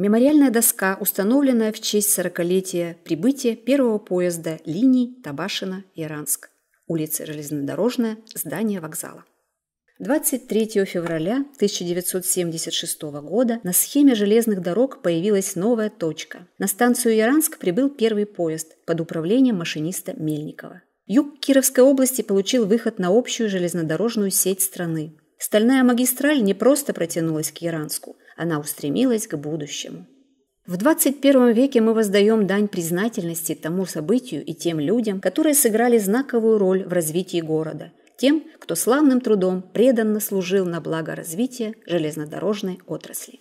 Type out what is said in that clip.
Мемориальная доска, установленная в честь сорокалетия прибытия первого поезда линий Табашина-Яранск. Улица Железнодорожная, здание вокзала. 23 февраля 1976 года на схеме железных дорог появилась новая точка. На станцию Яранск прибыл первый поезд под управлением машиниста Мельникова. Юг Кировской области получил выход на общую железнодорожную сеть страны. Стальная магистраль не просто протянулась к Яранску – она устремилась к будущему. В 21 веке мы воздаем дань признательности тому событию и тем людям, которые сыграли знаковую роль в развитии города, тем, кто славным трудом преданно служил на благо развития железнодорожной отрасли.